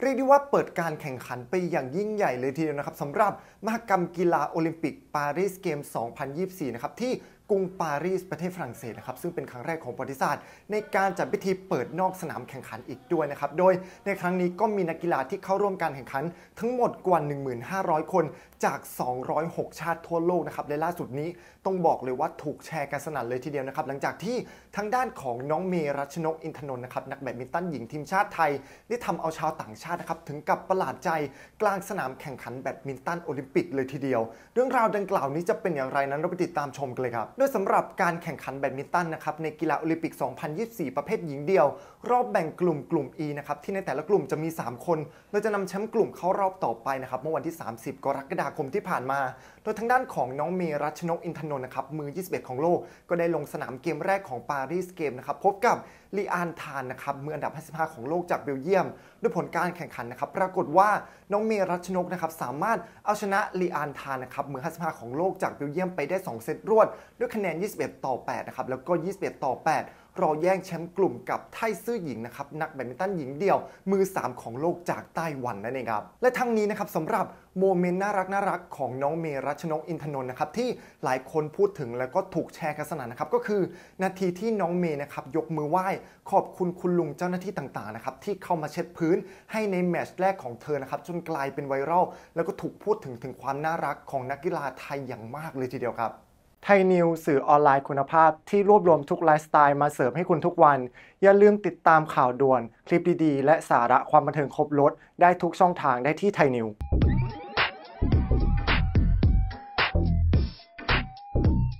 เรียกได้ว่าเปิดการแข่งขันไปอย่างยิ่งใหญ่เลยทีเดียวนะครับสำหรับมหกรรมกีฬาโอลิมปิก ปารีสเกม 2024 นะครับที่กรุงปารีสประเทศฝรั่งเศสนะครับซึ่งเป็นครั้งแรกของประวัติศาสตร์ ในการจัดพิธีเปิดนอกสนามแข่งขันอีกด้วยนะครับ โดยในครั้งนี้ก็มีนักกีฬาที่เข้าร่วมการแข่งขันทั้งหมดกว่า1,500 คนจาก 206 ชาติทั่วโลกนะครับและล่าสุดนี้ต้องบอกเลยว่าถูกแชร์กันสนั่นเลยทีเดียวนะครับหลังจากที่ทางด้านของน้องเมรัชนกอินทนนท์นะครับนักแบดมินตันหญิงทีมชาติไทยได้ทำเอาชาวต่างชาตินะครับถึงกับประหลาดใจกลางสนามแข่งขัน แบดมินตันโอลิมปิกเลยทีเดียว เรื่องราวดังกล่าวนี้จะเป็นอย่างไรนั้นเราไปติดตามชมกันเลยครับดยสำหรับการแข่งขันแบดมินตันนะครับในกีฬาโอลิมปิก 2024 ประเภทหญิงเดียว รอบแบ่งกลุ่มกลุ่ม E นะครับที่ในแต่ละกลุ่มจะมี 3 คนโดยจะนำแชมป์กลุ่มเข้ารอบต่อไปนะครับเมื่อวันที่ 30 กรกฎาคมที่ผ่านมา โดยทางด้านของน้องเมรัชนกอินทนนท์นะครับมือ 21 ของโลกก็ได้ลงสนามเกมแรกของปารีสเกมนะครับพบกับลีอานทานนะครับมืออันดับ 55 ของโลกจากเบลเยียมด้วยผลการแข่งขันนะครับปรากฏว่าน้องเมรัชนกนะครับสามารถเอาชนะลีอานทานนะครับมือ 55 ของโลกจากเบลเยียมไปได้ 2เซตรวดด้วยคะแนน21 ต่อ 8 นะครับ แล้วก็ 21 ต่อ8รอแย่งแชมป์กลุ่มกับไทซื่อหญิงนะครับ นักแบดมินตันหญิงเดี่ยว มือ 3 ของโลกจากไต้หวันนั่นเองครับ และทั้งนี้นะครับสำหรับโมเมนต์น่ารักน่ารักของน้องเมรัชนกอินทนนท์นะครับที่หลายคนพูดถึงแล้วก็ถูกแชร์กันสนั่นนะครับก็คือนาทีที่น้องเมย์นะครับยกมือไหว้ขอบคุณคุณลุงเจ้าหน้าที่ต่างๆนะครับที่เข้ามาเช็ดพื้นให้ในแมตช์แรกของเธอนะครับจนกลายเป็นไวรัลแล้วก็ถูกพูดถึงถึงความน่ารักของนักกีฬาไทยอย่างมากเลยทีเดียวครับไทยนิวสื่อออนไลน์คุณภาพที่รวบรวมทุกไลฟ์สไตล์มาเสิร์ฟให้คุณทุกวัน อย่าลืมติดตามข่าวด่วน คลิปดี ๆ และสาระความบันเทิงครบรถได้ทุกช่องทางได้ที่ไทยนิว